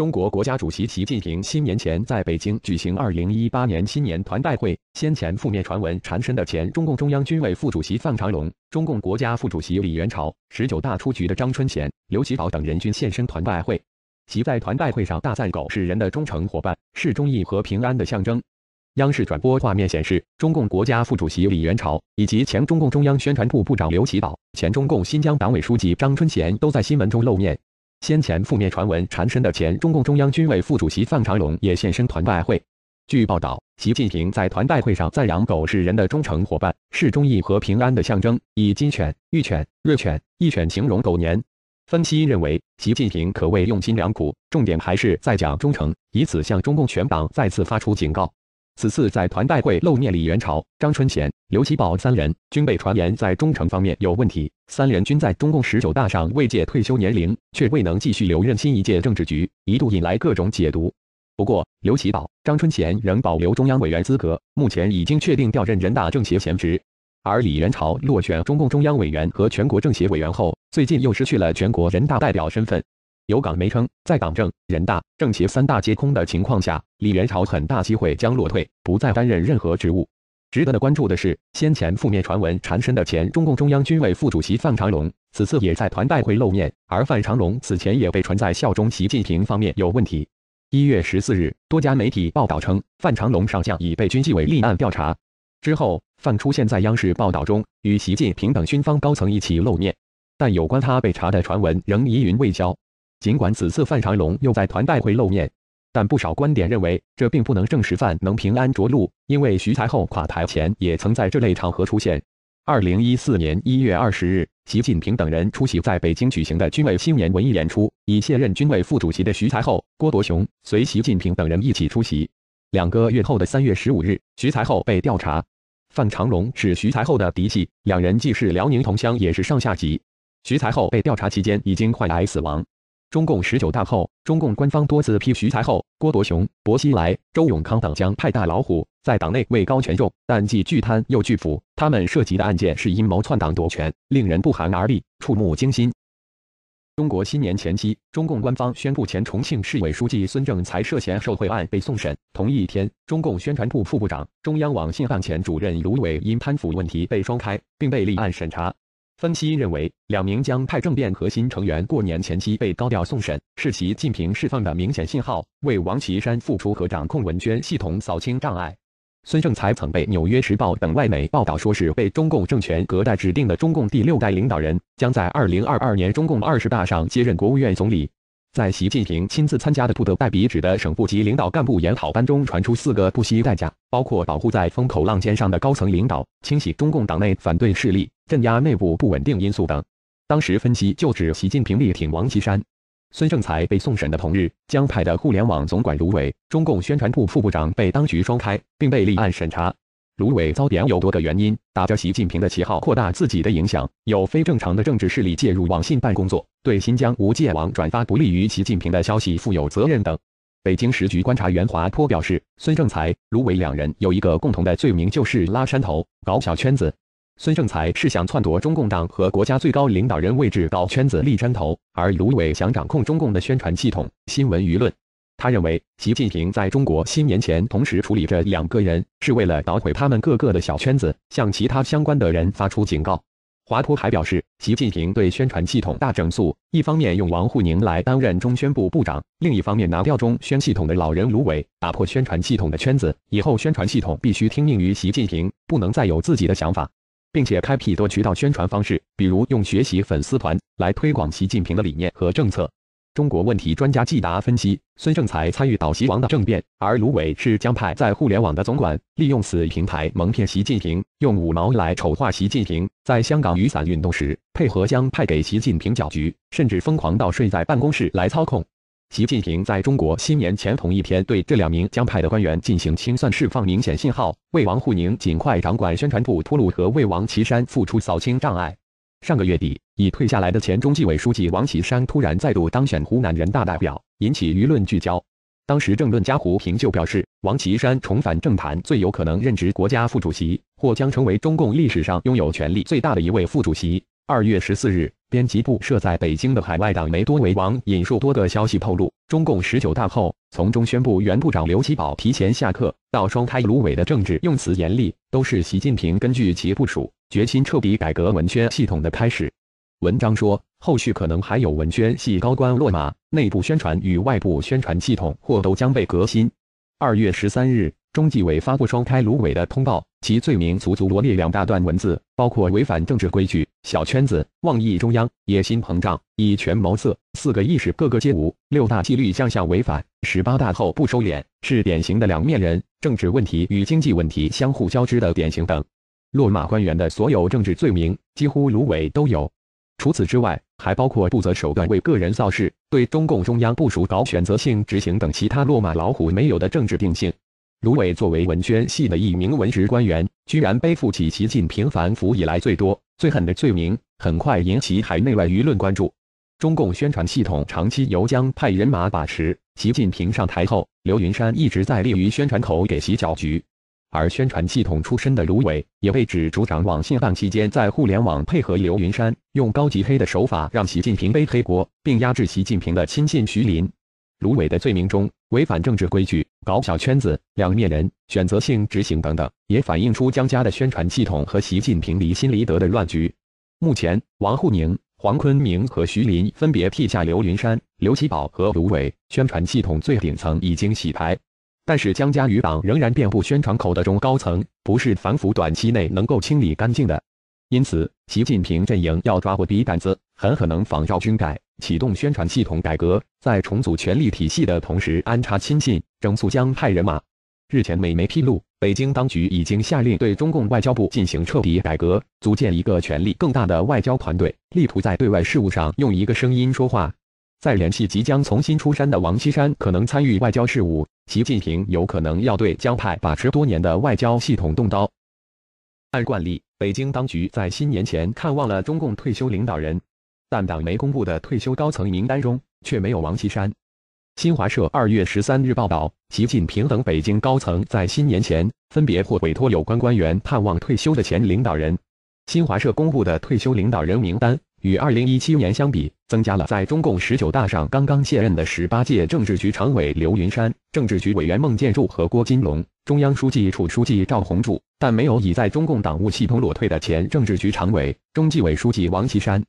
中国国家主席习近平新年前在北京举行二零一八年新年团拜会。先前负面传闻缠身的前中共中央军委副主席范长龙、中共国家副主席李源潮、十九大出局的张春贤、刘奇葆等人均现身团拜会。其在团拜会上大赞狗是人的忠诚伙伴，是忠义和平安的象征。央视转播画面显示，中共国家副主席李源潮以及前中共中央宣传部部长刘奇葆、前中共新疆党委书记张春贤都在新闻中露面。先前负面传闻缠身的前中共中央军委副主席范长龙也现身团拜会。据报道，习近平在团拜会上赞扬狗是人的忠诚伙伴，是忠义和平安的象征，以金犬、玉犬、瑞犬、义犬形容狗年。分析认为，习近平可谓用心良苦，重点还是在讲忠诚，以此向中共全党再次发出警告。此次在团代会露面，李源潮、张春贤、刘奇葆三人均被传言在忠诚方面有问题。三人均在中共十九大上未届退休年龄，却未能继续留任新一届政治局，一度引来各种解读。不过，刘奇葆、张春贤仍保留中央委员资格，目前已经确定调任人大政协闲职。而李源潮落选中共中央委员和全国政协委员后，最近又失去了全国人大代表身份。有港媒称，在党政、人大、政协三大皆空的情况下，李元朝很大机会将落退，不再担任任何职务。值得关注的是，先前负面传闻缠身的前中共中央军委副主席范长龙，此次也在团代会露面。而范长龙此前也被传在效忠习近平方面有问题。一月十四日，多家媒体报道称，范长龙上将已被军纪委立案调查。之后，范出现在央视报道中，与习近平等军方高层一起露面，但有关他被查的传闻仍疑云未消。尽管此次范长龙又在团代会露面，但不少观点认为这并不能证实范能平安着陆，因为徐才厚垮台前也曾在这类场合出现。二零一四年一月二十日，习近平等人出席在北京举行的军委新年文艺演出，以卸任军委副主席的徐才厚、郭伯雄随习近平等人一起出席。两个月后的三月十五日，徐才厚被调查。范长龙是徐才厚的嫡系，两人既是辽宁同乡，也是上下级。徐才厚被调查期间已经患癌死亡。中共十九大后，中共官方多次批徐才厚、郭伯雄、薄熙来、周永康等将派大老虎在党内位高权重，但既巨贪又巨腐。他们涉及的案件是阴谋篡党夺权，令人不寒而栗、触目惊心。中国新年前夕，中共官方宣布前重庆市委书记孙政才涉嫌受贿案被送审。同一天，中共宣传部副部长、中央网信办前主任卢伟因贪腐问题被双开，并被立案审查。分析认为，两名江派政变核心成员过年前期被高调送审，是习近平释放的明显信号，为王岐山复出和掌控文宣系统扫清障碍。孙政才曾被《纽约时报》等外媒报道说是被中共政权隔代指定的中共第六代领导人，将在二零二二年中共二十大上接任国务院总理。在习近平亲自参加的不得带笔指的省部级领导干部研讨班中，传出四个不惜代价，包括保护在风口浪尖上的高层领导、清洗中共党内反对势力、镇压内部不稳定因素等。当时分析就指，习近平力挺王岐山、孙政才被送审的同日，江派的互联网总管卢伟、中共宣传部副部长被当局双开，并被立案审查。卢伟遭贬有多个原因：打着习近平的旗号扩大自己的影响，有非正常的政治势力介入网信办工作，对新疆无界网转发不利于习近平的消息负有责任等。北京时局观察员华坡表示，孙政才、卢伟两人有一个共同的罪名就是拉山头、搞小圈子。孙政才是想篡夺中共党和国家最高领导人位置，搞圈子立山头；而卢伟想掌控中共的宣传系统、新闻舆论。他认为，习近平在中国新年前同时处理这两个人，是为了捣毁他们各个的小圈子，向其他相关的人发出警告。华托还表示，习近平对宣传系统大整肃，一方面用王沪宁来担任中宣部部长，另一方面拿掉中宣系统的老人卢伟，打破宣传系统的圈子，以后宣传系统必须听命于习近平，不能再有自己的想法，并且开辟多渠道宣传方式，比如用学习粉丝团来推广习近平的理念和政策。中国问题专家季达分析：孙政才参与倒习王的政变，而卢伟是江派在互联网的总管，利用此平台蒙骗习近平，用五毛来丑化习近平。在香港雨伞运动时，配合江派给习近平搅局，甚至疯狂到睡在办公室来操控习近平。在中国新年前同一天对这两名江派的官员进行清算释放，明显信号为王沪宁尽快掌管宣传部铺路，和为王岐山复出扫清障碍。上个月底，已退下来的前中纪委书记王岐山突然再度当选湖南人大代表，引起舆论聚焦。当时，政论家胡平就表示，王岐山重返政坛最有可能任职国家副主席，或将成为中共历史上拥有权力最大的一位副主席。二月十四日，编辑部设在北京的海外党媒《多维网》引述多个消息透露，中共十九大后，从中宣布原部长刘奇葆提前下课，到双开卢伟的政治用词严厉，都是习近平根据其部署。决心彻底改革文宣系统的开始。文章说，后续可能还有文宣系高官落马，内部宣传与外部宣传系统或都将被革新。二月十三日，中纪委发布双开芦苇的通报，其罪名足足罗列两大段文字，包括违反政治规矩、小圈子、妄议中央、野心膨胀、以权谋色四个意识各个皆无，六大纪律向下违反，十八大后不收敛，是典型的两面人，政治问题与经济问题相互交织的典型等。落马官员的所有政治罪名，几乎卢伟都有。除此之外，还包括不择手段为个人造势、对中共中央部署搞选择性执行等其他落马老虎没有的政治定性。卢伟作为文宣系的一名文职官员，居然背负起习近平反腐以来最多、最狠的罪名，很快引起海内外舆论关注。中共宣传系统长期由江派人马把持，习近平上台后，刘云山一直在利于宣传口给洗搅局。而宣传系统出身的芦苇也被指主掌网信办期间，在互联网配合刘云山用高级黑的手法让习近平背黑锅，并压制习近平的亲信徐林。芦苇的罪名中，违反政治规矩、搞小圈子、两面人、选择性执行等等，也反映出江家的宣传系统和习近平离心离德的乱局。目前，王沪宁、黄坤明和徐林分别替下刘云山、刘奇葆和芦苇，宣传系统最顶层已经洗牌。但是江家余党仍然遍布宣传口的中高层，不是反腐短期内能够清理干净的。因此，习近平阵营要抓过杆子，很可能仿照军改启动宣传系统改革，在重组权力体系的同时安插亲信，整肃江派人马。日前，美媒披露，北京当局已经下令对中共外交部进行彻底改革，组建一个权力更大的外交团队，力图在对外事务上用一个声音说话。再联系即将重新出山的王岐山，可能参与外交事务。习近平有可能要对江派把持多年的外交系统动刀。按惯例，北京当局在新年前看望了中共退休领导人，但党媒公布的退休高层名单中却没有王岐山。新华社二月十三日报道，习近平等北京高层在新年前分别或委托有关官员探望退休的前领导人。新华社公布的退休领导人名单。与二零一七年相比，增加了在中共十九大上刚刚卸任的十八届政治局常委刘云山、政治局委员孟建柱和郭金龙，中央书记处书记赵宏柱，但没有已在中共党务系统裸退的前政治局常委、中纪委书记王岐山。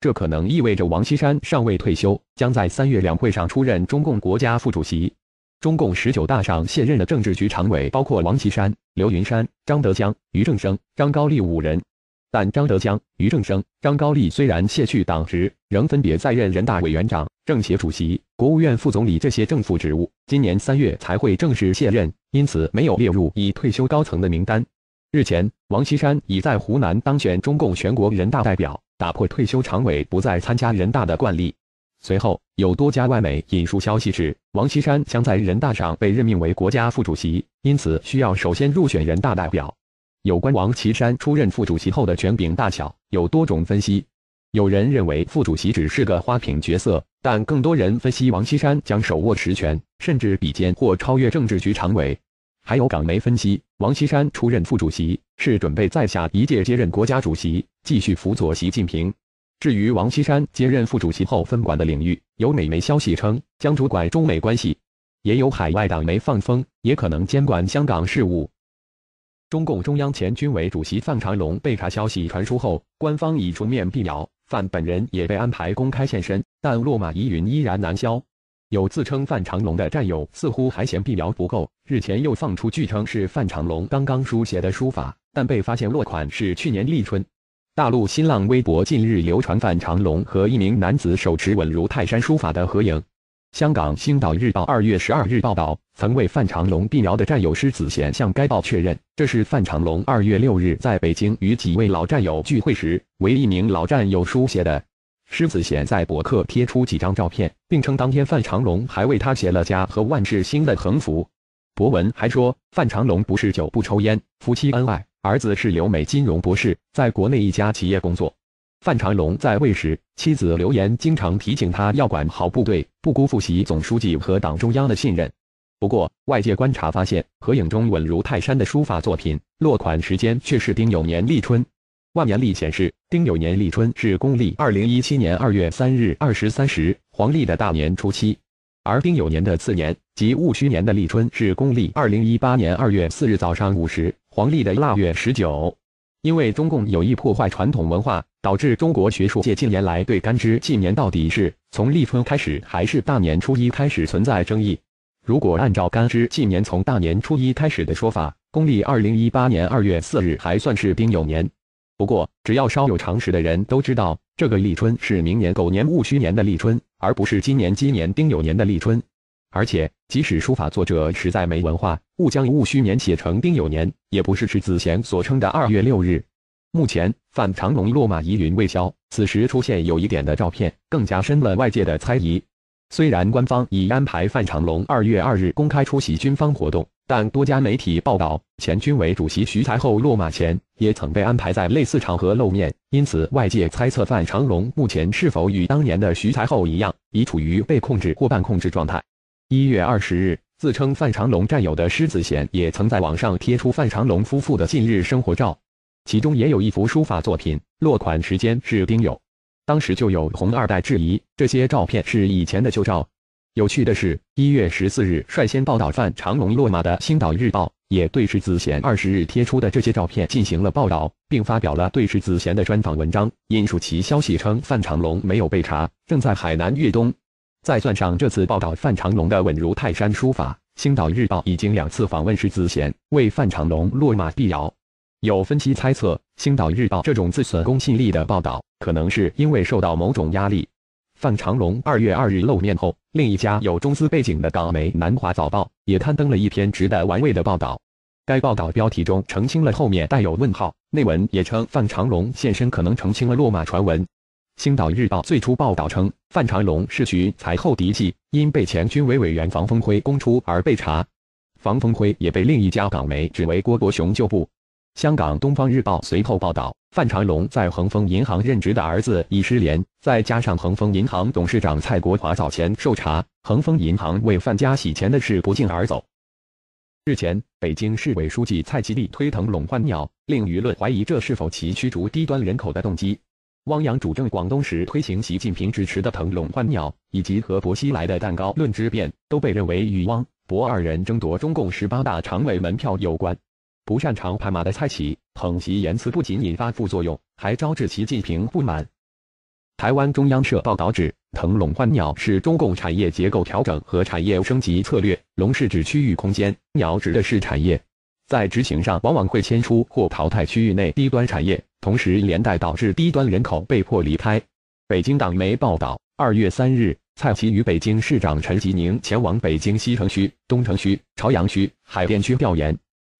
这可能意味着王岐山尚未退休，将在三月两会上出任中共国家副主席。中共十九大上卸任的政治局常委包括王岐山、刘云山、张德江、于正声、张高丽五人。但张德江、于正声、张高丽虽然卸去党职，仍分别在任人大委员长、政协主席、国务院副总理这些政府职务，今年三月才会正式卸任，因此没有列入已退休高层的名单。日前，王岐山已在湖南当选中共全国人大代表，打破退休常委不再参加人大的惯例。随后，有多家外媒引述消息，指王岐山将在人大上被任命为国家副主席，因此需要首先入选人大代表。有关王岐山出任副主席后的权柄大小，有多种分析。有人认为副主席只是个花瓶角色，但更多人分析王岐山将手握实权，甚至比肩或超越政治局常委。还有港媒分析，王岐山出任副主席是准备在下一届接任国家主席，继续辅佐习近平。至于王岐山接任副主席后分管的领域，有美媒消息称将主管中美关系，也有海外党媒放风也可能监管香港事务。中共中央前军委主席范长龙被查消息传出后，官方已出面辟谣，范本人也被安排公开现身，但落马疑云依然难消。有自称范长龙的战友似乎还嫌辟谣不够，日前又放出据称是范长龙刚刚书写的书法，但被发现落款是去年立春。大陆新浪微博近日流传范长龙和一名男子手持稳如泰山书法的合影。香港《星岛日报》二月十二日报道，曾为范长龙辟谣的战友施子贤向该报确认，这是范长龙二月六日在北京与几位老战友聚会时，为一名老战友书写的。施子贤在博客贴出几张照片，并称当天范长龙还为他写了“家和万事兴”的横幅。博文还说，范长龙不是酒不抽烟，夫妻恩爱，儿子是留美金融博士，在国内一家企业工作。范长龙在位时，妻子刘岩经常提醒他要管好部队，不辜负习总书记和党中央的信任。不过，外界观察发现，合影中稳如泰山的书法作品落款时间却是丁酉年立春。万年历显示，丁酉年立春是公历二零一七年二月三日二十三时，黄历的大年初七。而丁酉年的次年，即戊戌年的立春是公历二零一八年二月四日早上五时，黄历的腊月十九。因为中共有意破坏传统文化。导致中国学术界近年来对干支纪年到底是从立春开始还是大年初一开始存在争议。如果按照干支纪年从大年初一开始的说法，公历二零一八年二月四日还算是丁酉年。不过，只要稍有常识的人都知道，这个立春是明年狗年戊戌年的立春，而不是今年鸡年丁酉年的立春。而且，即使书法作者实在没文化，误将戊戌年写成丁酉年，也不是迟子贤所称的二月六日。目前，范长龙落马疑云未消，此时出现有疑点的照片，更加深了外界的猜疑。虽然官方已安排范长龙二月二日公开出席军方活动，但多家媒体报道，前军委主席徐才厚落马前也曾被安排在类似场合露面，因此外界猜测范长龙目前是否与当年的徐才厚一样，已处于被控制或半控制状态。一月二十日，自称范长龙战友的狮子贤也曾在网上贴出范长龙夫妇的近日生活照。其中也有一幅书法作品，落款时间是丁酉，当时就有红二代质疑这些照片是以前的旧照。有趣的是，一月十四日率先报道范长龙落马的《星岛日报》也对石子贤二十日贴出的这些照片进行了报道，并发表了对石子贤的专访文章。引述其消息称，范长龙没有被查，正在海南粤东。再算上这次报道范长龙的稳如泰山书法，《星岛日报》已经两次访问石子贤，为范长龙落马辟谣。有分析猜测，《星岛日报》这种自损公信力的报道，可能是因为受到某种压力。范长龙二月二日露面后，另一家有中资背景的港媒《南华早报》也刊登了一篇值得玩味的报道。该报道标题中澄清了后面带有问号，内文也称范长龙现身可能澄清了落马传闻。《星岛日报》最初报道称，范长龙是徐才厚嫡系，因被前军委委员房峰辉供出而被查，房峰辉也被另一家港媒指为郭伯雄旧部。香港《东方日报》随后报道，范长龙在恒丰银行任职的儿子已失联。再加上恒丰银行董事长蔡国华早前受查，恒丰银行为范家洗钱的事不胫而走。日前，北京市委书记蔡奇力推腾笼换鸟，令舆论怀疑这是否其驱逐低端人口的动机。汪洋主政广东时推行习近平支持的腾笼换鸟，以及和薄熙来的蛋糕论之辩，都被认为与汪、薄二人争夺中共十八大常委门票有关。不擅长拍马的蔡奇捧其言辞不仅引发副作用，还招致习近平不满。台湾中央社报道指，腾笼换鸟是中共产业结构调整和产业升级策略，笼是指区域空间，鸟指的是产业。在执行上，往往会迁出或淘汰区域内低端产业，同时连带导致低端人口被迫离开。北京党媒报道，二月三日，蔡奇与北京市长陈吉宁前往北京西城区、东城区、朝阳区、海淀区调研。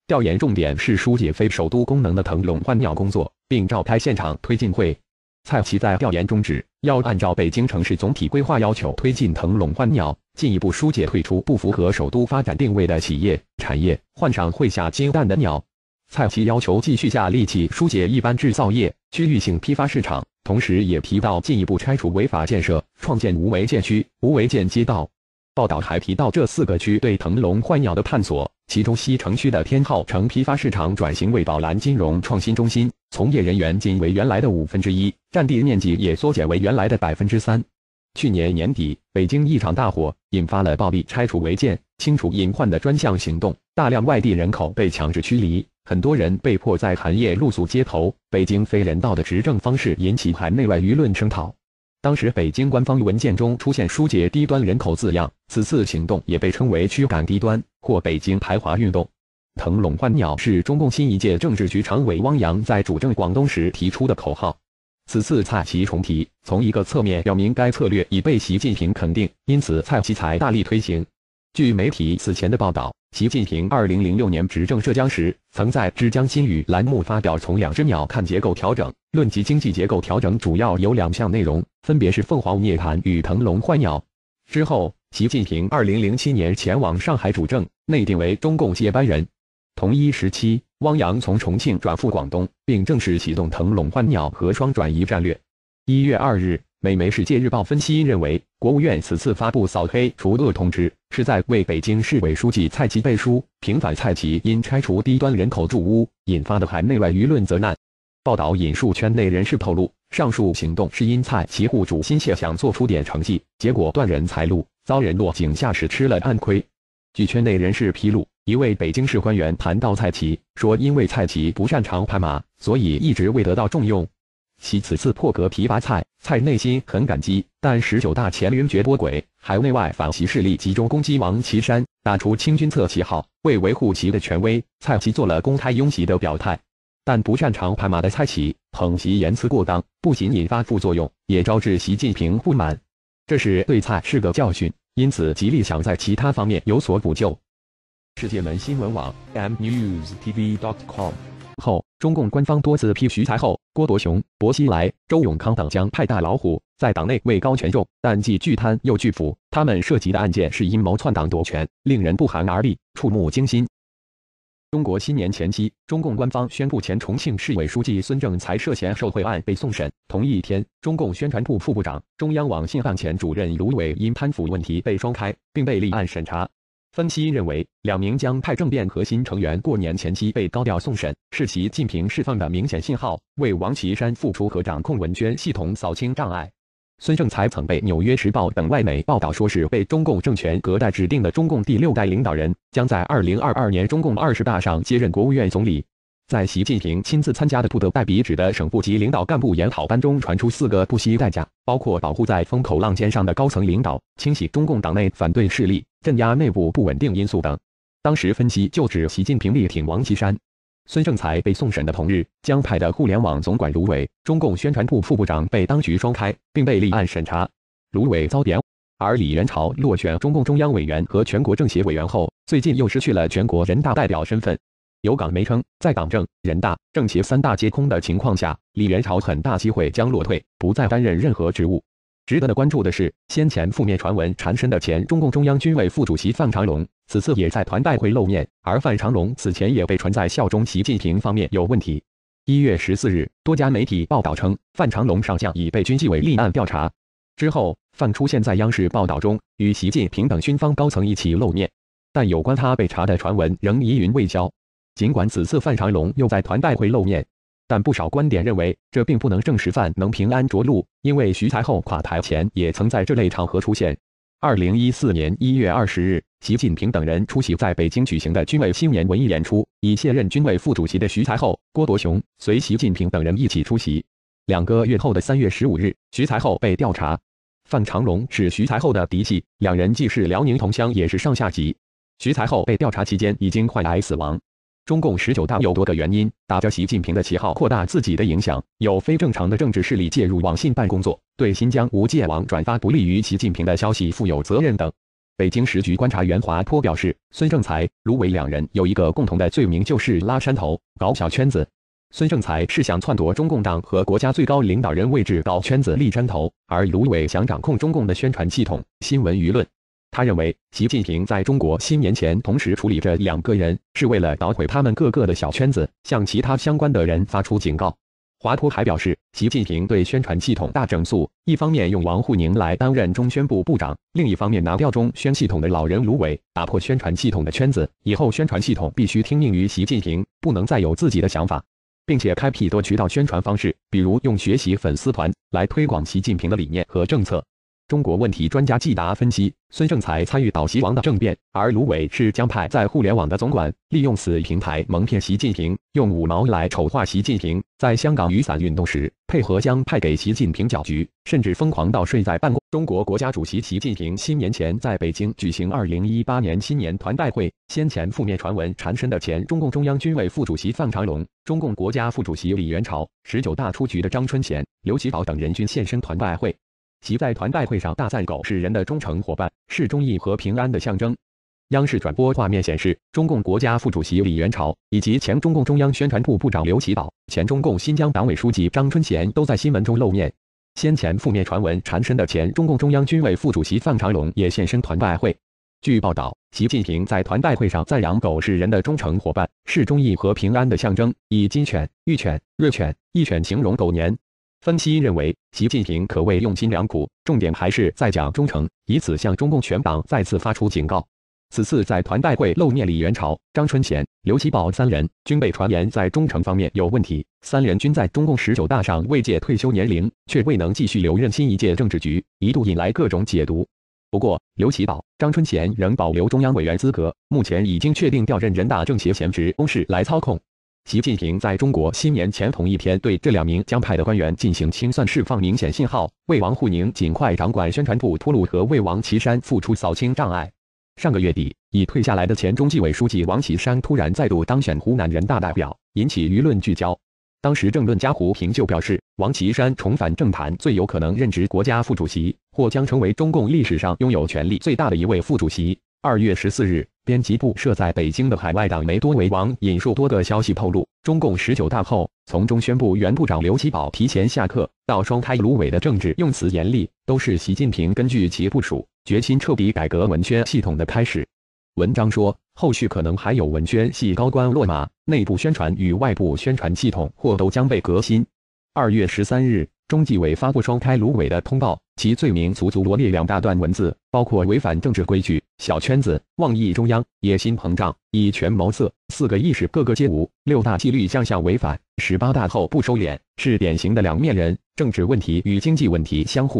调研重点是疏解非首都功能的腾笼换鸟工作，并召开现场推进会。蔡奇在调研中指，要按照北京城市总体规划要求推进腾笼换鸟，进一步疏解退出不符合首都发展定位的企业产业，换上会下金蛋的鸟。蔡奇要求继续下力气疏解一般制造业、区域性批发市场，同时也提到进一步拆除违法建设，创建无违建区、无违建街道。报道还提到，这四个区对腾笼换鸟的探索，其中西城区的天浩城批发市场转型为宝蓝金融创新中心，从业人员仅为原来的五分之一，占地面积也缩减为原来的百分之三。去年年底，北京一场大火引发了暴力拆除违建、清除隐患的专项行动，大量外地人口被强制驱离，很多人被迫在寒夜露宿街头。北京非人道的执政方式引起海内外舆论声讨。当时北京官方文件中出现疏解低端人口字样，此次行动也被称为驱赶低端或北京排华运动。腾笼换鸟是中共新一届政治局常委汪洋在主政广东时提出的口号，此次蔡奇重提，从一个侧面表明该策略已被习近平肯定，因此蔡奇才大力推行。据媒体此前的报道，习近平2006年执政浙江时，曾在《之江新语》栏目发表《从两只鸟看结构调整》，论及经济结构调整主要有两项内容，分别是凤凰涅槃与腾龙换鸟。之后，习近平2007年前往上海主政，内定为中共接班人。同一时期，汪洋从重庆转赴广东，并正式启动腾龙换鸟和双转移战略。1月2日。美媒《世界日报》分析认为，国务院此次发布扫黑除恶通知，是在为北京市委书记蔡奇背书，平反蔡奇因拆除低端人口住屋引发的海内外舆论责难。报道引述圈内人士透露，上述行动是因蔡奇户主心切想做出点成绩，结果断人财路，遭人落井下石，吃了暗亏。据圈内人士披露，一位北京市官员谈到蔡奇，说因为蔡奇不擅长拍马，所以一直未得到重用。其此次破格提拔蔡蔡，内心很感激，但十九大前云觉波诡，海内外反习势力集中攻击王岐山，打出清君侧旗号，为维护其的权威，蔡奇做了公开拥袭的表态。但不擅长拍马的蔡奇捧习言辞过当，不仅引发副作用，也招致习近平不满，这是对蔡是个教训，因此极力想在其他方面有所补救。世界门新闻网 mnewstv.com。后，中共官方多次批徐才厚、郭伯雄、薄熙来、周永康等将派大老虎在党内位高权重，但既巨贪又巨腐。他们涉及的案件是阴谋篡党夺权，令人不寒而栗、触目惊心。中国新年前夕，中共官方宣布前重庆市委书记孙政才涉嫌受贿案被送审。同一天，中共宣传部副部长、中央网信办前主任卢伟因贪腐问题被双开，并被立案审查。分析认为，两名将派政变核心成员过年前期被高调送审，是习近平释放的明显信号，为王岐山复出和掌控文宣系统扫清障碍。孙政才曾被《纽约时报》等外媒报道说是被中共政权隔代指定的中共第六代领导人，将在二零二二年中共二十大上接任国务院总理。在习近平亲自参加的不得带笔纸的省部级领导干部研讨班中，传出四个不惜代价，包括保护在风口浪尖上的高层领导、清洗中共党内反对势力、镇压内部不稳定因素等。当时分析就指，习近平力挺王岐山、孙政才被送审的同日，江派的互联网总管卢伟、中共宣传部副部长被当局双开，并被立案审查，卢伟遭贬，而李源潮落选中共中央委员和全国政协委员后，最近又失去了全国人大代表身份。有港媒称，在党政、人大、政协三大皆空的情况下，李元朝很大机会将落退，不再担任任何职务。值得关注的是，先前负面传闻缠身的前中共中央军委副主席范长龙，此次也在团代会露面。而范长龙此前也被传在效忠习近平方面有问题。1月14日，多家媒体报道称，范长龙上将已被军纪委立案调查。之后，范出现在央视报道中，与习近平等军方高层一起露面，但有关他被查的传闻仍疑云未消。尽管此次范长龙又在团代会露面，但不少观点认为这并不能证实范能平安着陆，因为徐才厚垮台前也曾在这类场合出现。二零一四年一月二十日，习近平等人出席在北京举行的军委新年文艺演出，以卸任军委副主席的徐才厚、郭伯雄随习近平等人一起出席。两个月后的三月十五日，徐才厚被调查。范长龙是徐才厚的嫡系，两人既是辽宁同乡，也是上下级。徐才厚被调查期间已经患癌死亡。中共十九大有多个原因：打着习近平的旗号扩大自己的影响，有非正常的政治势力介入网信办工作，对新疆无界网转发不利于习近平的消息负有责任等。北京时局观察员华坡表示，孙政才、卢伟两人有一个共同的罪名就是拉山头、搞小圈子。孙政才是想篡夺中共党和国家最高领导人位置，搞圈子立山头；而卢伟想掌控中共的宣传系统、新闻舆论。他认为，习近平在中国新年前同时处理这两个人，是为了捣毁他们各个的小圈子，向其他相关的人发出警告。华托还表示，习近平对宣传系统大整肃，一方面用王沪宁来担任中宣部部长，另一方面拿掉中宣系统的老人卢伟，打破宣传系统的圈子，以后宣传系统必须听命于习近平，不能再有自己的想法，并且开辟多渠道宣传方式，比如用学习粉丝团来推广习近平的理念和政策。中国问题专家季达分析，孙政才参与倒习王的政变，而卢伟是江派在互联网的总管，利用此平台蒙骗习近平，用五毛来丑化习近平。在香港雨伞运动时，配合江派给习近平搅局，甚至疯狂到睡在办公。中国国家主席习近平新年前在北京举行二零一八年新年团拜会，先前负面传闻缠身的前中共中央军委副主席范长龙、中共国家副主席李源潮、十九大出局的张春贤、刘奇葆等人均现身团拜会。其在团拜会上大赞狗是人的忠诚伙伴，是忠义和平安的象征。央视转播画面显示，中共国家副主席李源潮以及前中共中央宣传部部长刘奇葆、前中共新疆党委书记张春贤都在新闻中露面。先前负面传闻缠身的前中共中央军委副主席范长龙也现身团拜会。据报道，习近平在团拜会上赞扬狗是人的忠诚伙伴，是忠义和平安的象征，以金犬、玉犬、瑞犬、义犬形容狗年。分析认为，习近平可谓用心良苦，重点还是在讲忠诚，以此向中共全党再次发出警告。此次在团代会露面，李源潮、张春贤、刘奇葆三人均被传言在忠诚方面有问题，三人均在中共十九大上未届退休年龄，却未能继续留任新一届政治局，一度引来各种解读。不过，刘奇葆、张春贤仍保留中央委员资格，目前已经确定调任人大政协闲职，公事来操控。习近平在中国新年前同一天对这两名江派的官员进行清算释放明显信号，为王沪宁尽快掌管宣传部铺路，和为王岐山复出扫清障碍。上个月底，已退下来的前中纪委书记王岐山突然再度当选湖南人大代表，引起舆论聚焦。当时，政论家胡平就表示，王岐山重返政坛最有可能任职国家副主席，或将成为中共历史上拥有权力最大的一位副主席。二月十四日。编辑部设在北京的海外党媒多维网引述多个消息透露，中共十九大后从中宣布原部长刘奇葆提前下课，到双开芦伟的政治用词严厉，都是习近平根据其部署决心彻底改革文宣系统的开始。文章说，后续可能还有文宣系高官落马，内部宣传与外部宣传系统或都将被革新。二月十三日。中纪委发布双开芦苇的通报，其罪名足足罗列两大段文字，包括违反政治规矩、小圈子、妄议中央、野心膨胀、以权谋色，四个意识个个皆无，六大纪律项项违反，十八大后不收敛，是典型的两面人，政治问题与经济问题相互。